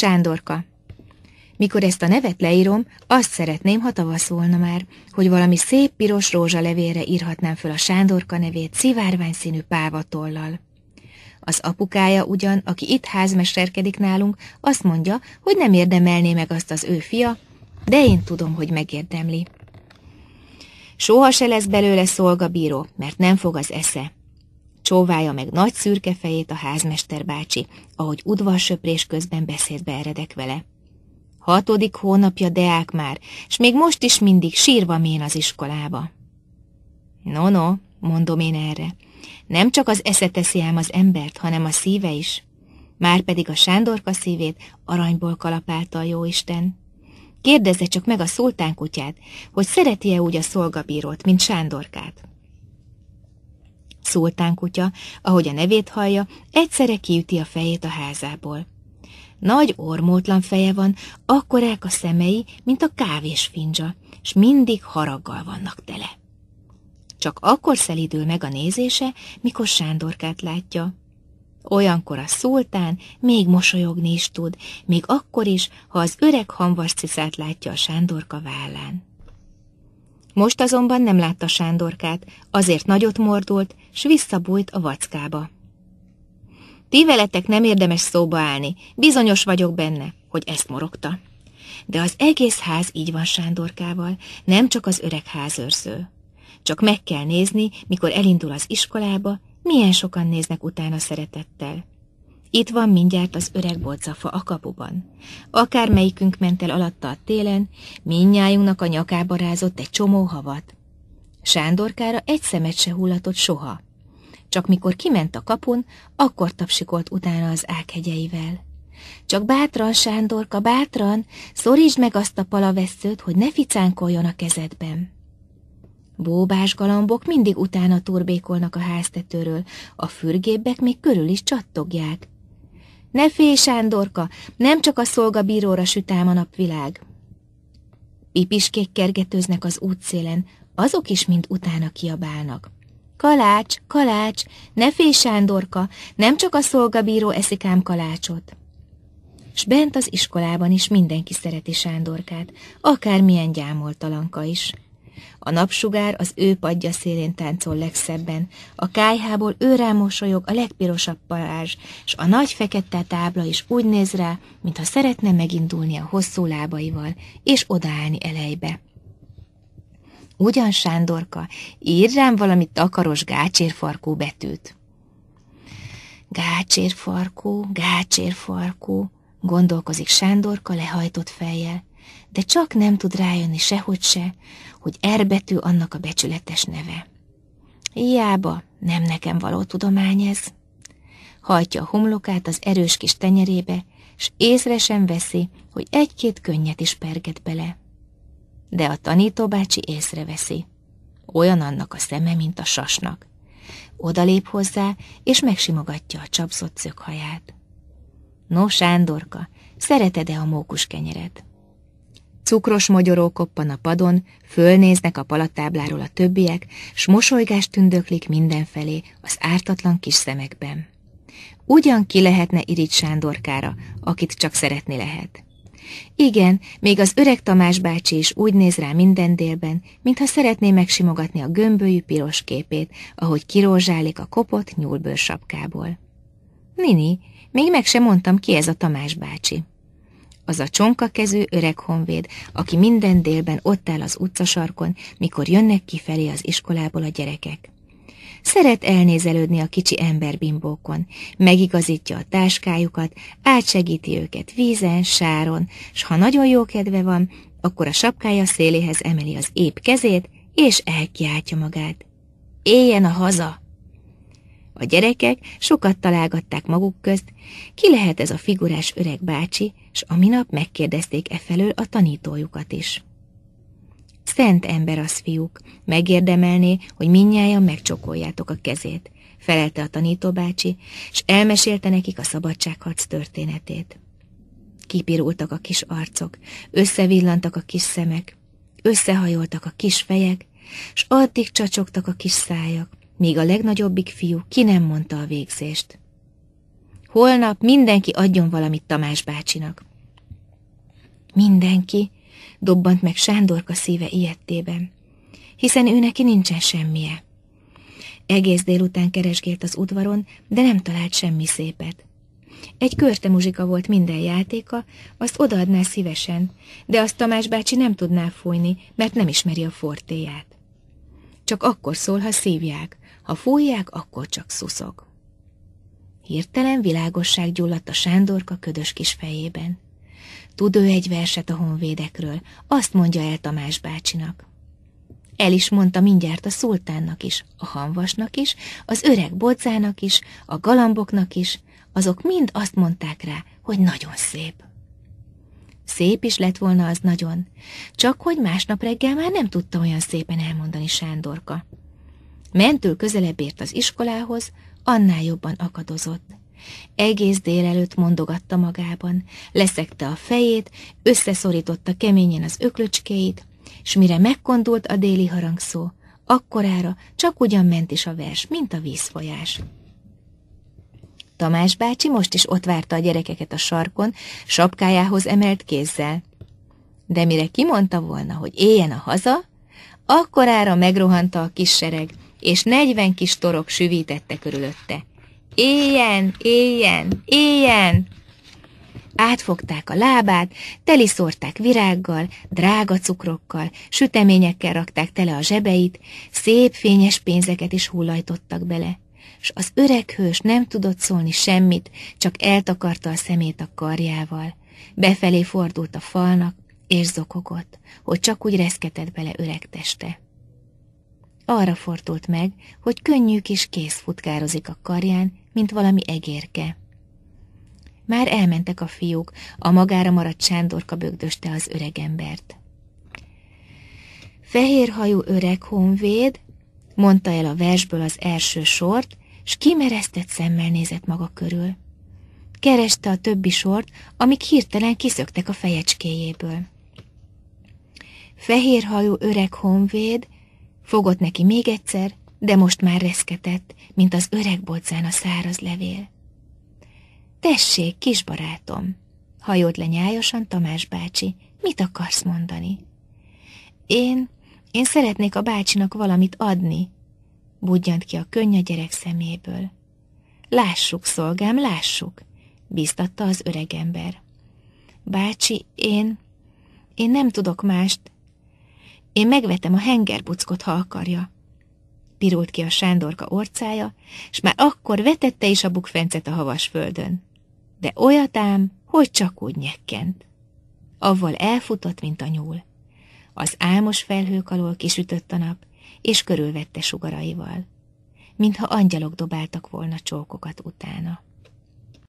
Sándorka. Mikor ezt a nevet leírom, azt szeretném, ha tavasz volna már, hogy valami szép piros rózsalevélre írhatnám föl a Sándorka nevét szivárvány színű pávatollal. Az apukája ugyan, aki itt házmesterkedik nálunk, azt mondja, hogy nem érdemelné meg azt az ő fia, de én tudom, hogy megérdemli. Soha se lesz belőle szolgabíró, mert nem fog az esze. Csóválja meg nagy szürke fejét a házmester bácsi, ahogy udvarsöprés közben beszédbe eredek vele. Hatodik hónapja deák már, és még most is mindig sírva mén az iskolába. No, no, mondom én erre. Nem csak az esze teszi ám az embert, hanem a szíve is. Márpedig a Sándorka szívét aranyból kalapálta a jóisten. Kérdezze csak meg a szultánkutyát, hogy szereti-e úgy a szolgabírót, mint Sándorkát szultán kutya, ahogy a nevét hallja, egyszerre kiüti a fejét a házából. Nagy ormótlan feje van, akkorák a szemei, mint a kávés fincsa, s mindig haraggal vannak tele. Csak akkor szelidül meg a nézése, mikor Sándorkát látja. Olyankor a szultán még mosolyogni is tud, még akkor is, ha az öreg hamvas látja a Sándorka vállán. Most azonban nem látta Sándorkát, azért nagyot mordult, s visszabújt a vackába. Ti veletek nem érdemes szóba állni, bizonyos vagyok benne, hogy ezt morogta. De az egész ház így van Sándorkával, nem csak az öreg házőrző. Csak meg kell nézni, mikor elindul az iskolába, milyen sokan néznek utána szeretettel. Itt van mindjárt az öreg bolcafa a kapuban. Akármelyikünk ment el alatta a télen, minnyájunknak a nyakába rázott egy csomó havat. Sándorkára egy szemet se hullatott soha. Csak mikor kiment a kapun, akkor tapsikolt utána az ákhegyeivel. Csak bátran, Sándorka, bátran, szorítsd meg azt a palavesszőt, hogy ne ficánkoljon a kezedben. Bóbás galambok mindig utána turbékolnak a háztetőről, a fürgébbek még körül is csattogják. Ne félj, Sándorka, nem csak a szolgabíróra sütám a napvilág. Pipiskék kergetőznek az útszélen, azok is mind utána kiabálnak. Kalács, kalács, ne félj, Sándorka, nem csak a szolgabíró eszik ám kalácsot. S bent az iskolában is mindenki szereti Sándorkát, akármilyen gyámoltalanka is. A napsugár az ő padja szélén táncol legszebben, a kájhából őrá mosolyog a legpirosabb parázs, és a nagy fekete tábla is úgy néz rá, mintha szeretne megindulni a hosszú lábaival, és odaállni elejbe. Ugyan, Sándorka, ír rám valami takaros gácsérfarkó betűt. Gácsérfarkó, gácsérfarkó, gondolkozik Sándorka lehajtott fejjel de csak nem tud rájönni sehogy se, hogy erbetű annak a becsületes neve. Hiába, nem nekem való tudomány ez. Hajtja a homlokát az erős kis tenyerébe, s észre sem veszi, hogy egy-két könnyet is perget bele. De a tanítóbácsi észreveszi. Olyan annak a szeme, mint a sasnak. Odalép hozzá, és megsimogatja a csapszott szökhaját. No, Sándorka, szereted-e a mókus kenyeret? Cukros magyaró koppan a padon, fölnéznek a palattábláról a többiek, s mosolygás tündöklik mindenfelé az ártatlan kis szemekben. Ugyan ki lehetne Irigy Sándorkára, akit csak szeretni lehet. Igen, még az öreg Tamás bácsi is úgy néz rá minden délben, mintha szeretné megsimogatni a gömbölyű piros képét, ahogy kirózsálik a kopott nyúlbőr sapkából. Nini, még meg sem mondtam, ki ez a Tamás bácsi az a csonkakezű öreg honvéd, aki minden délben ott áll az utcasarkon, mikor jönnek kifelé az iskolából a gyerekek. Szeret elnézelődni a kicsi emberbimbókon, megigazítja a táskájukat, átsegíti őket vízen, sáron, s ha nagyon jó kedve van, akkor a sapkája széléhez emeli az épp kezét, és elkiáltja magát. Éljen a haza! A gyerekek sokat találgatták maguk közt, ki lehet ez a figurás öreg bácsi, s a minap megkérdezték e felől a tanítójukat is. Szent ember az fiúk, megérdemelné, hogy minnyáján megcsokoljátok a kezét, felelte a tanítóbácsi, s elmesélte nekik a szabadságharc történetét. Kipirultak a kis arcok, összevillantak a kis szemek, összehajoltak a kis fejek, s addig csacsogtak a kis szájak, míg a legnagyobbik fiú ki nem mondta a végzést. Holnap mindenki adjon valamit Tamás bácsinak. Mindenki, dobbant meg Sándorka szíve ilyettében, hiszen ő neki nincsen semmije. Egész délután keresgélt az udvaron, de nem talált semmi szépet. Egy körte muzsika volt minden játéka, azt odaadná szívesen, de azt Tamás bácsi nem tudná fújni, mert nem ismeri a fortéját. Csak akkor szól, ha szívják, ha fújják, akkor csak szuszog. Hirtelen világosság gyulladt a Sándorka ködös kis fejében. Tud ő egy verset a honvédekről, azt mondja el Tamás bácsinak. El is mondta mindjárt a szultánnak is, a hanvasnak is, az öreg bodzának is, a galamboknak is, azok mind azt mondták rá, hogy nagyon szép. Szép is lett volna az nagyon, csak hogy másnap reggel már nem tudta olyan szépen elmondani Sándorka. Mentő közelebb ért az iskolához, annál jobban akadozott. Egész délelőtt mondogatta magában, leszekte a fejét, összeszorította keményen az öklöcskéit, s mire megkondult a déli harangszó, akkorára csak ugyan ment is a vers, mint a vízfolyás. Tamás bácsi most is ott várta a gyerekeket a sarkon, sapkájához emelt kézzel. De mire kimondta volna, hogy éljen a haza, akkorára megrohanta a kis sereg, és negyven kis torok süvítette körülötte. Éljen, éljen, éljen! Átfogták a lábát, teliszórták virággal, drága cukrokkal, süteményekkel rakták tele a zsebeit, szép fényes pénzeket is hullajtottak bele. S az öreg hős nem tudott szólni semmit, csak eltakarta a szemét a karjával. Befelé fordult a falnak, és zokogott, hogy csak úgy reszketett bele öreg teste. Arra fordult meg, hogy könnyű kis kész futkározik a karján, mint valami egérke. Már elmentek a fiúk, a magára maradt Sándorka bögdöste az öregembert. Fehérhajú öreg honvéd, mondta el a versből az első sort, s kimeresztett szemmel nézett maga körül. Kereste a többi sort, amik hirtelen kiszöktek a fejecskéjéből. Fehérhajú öreg honvéd, Fogott neki még egyszer, de most már reszketett, mint az öreg bodzán a száraz levél. Tessék, kis barátom, hajolt le nyájosan Tamás bácsi, mit akarsz mondani? Én, én szeretnék a bácsinak valamit adni, budjant ki a könny gyerek szeméből. Lássuk, szolgám, lássuk, bíztatta az öregember. Bácsi, én... Én nem tudok mást, én megvetem a hengerbuckot, ha akarja. Pirult ki a Sándorka orcája, és már akkor vetette is a bukfencet a havas földön. De olyat ám, hogy csak úgy nyekkent. Avval elfutott, mint a nyúl. Az álmos felhők alól kisütött a nap, és körülvette sugaraival, mintha angyalok dobáltak volna csókokat utána.